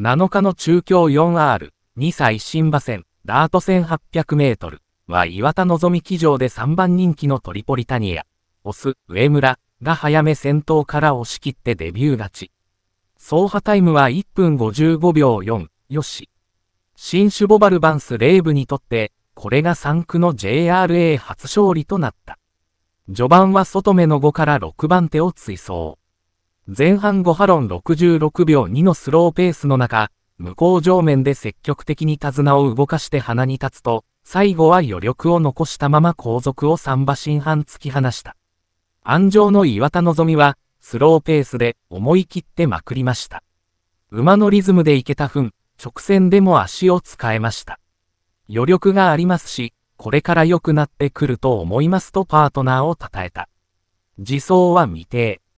7日の中京 4R、2歳新馬戦、ダート1800メートルは岩田望騎乗で3番人気のトリポリタニア、オス、上村が早め先頭から押し切ってデビュー勝ち。走破タイムは1分55秒4、よし。新種ボバルバンスレーブにとって、これが3区の JRA 初勝利となった。序盤は外目の5から6番手を追走。前半5波論66秒2のスローペースの中、向こう上面で積極的に手綱を動かして鼻に立つと、最後は余力を残したまま後続を三馬新半突き放した。安城の岩田望は、スローペースで思い切ってまくりました。馬のリズムでいけた分、直線でも足を使えました。余力がありますし、これから良くなってくると思いますとパートナーを称えた。自走は未定。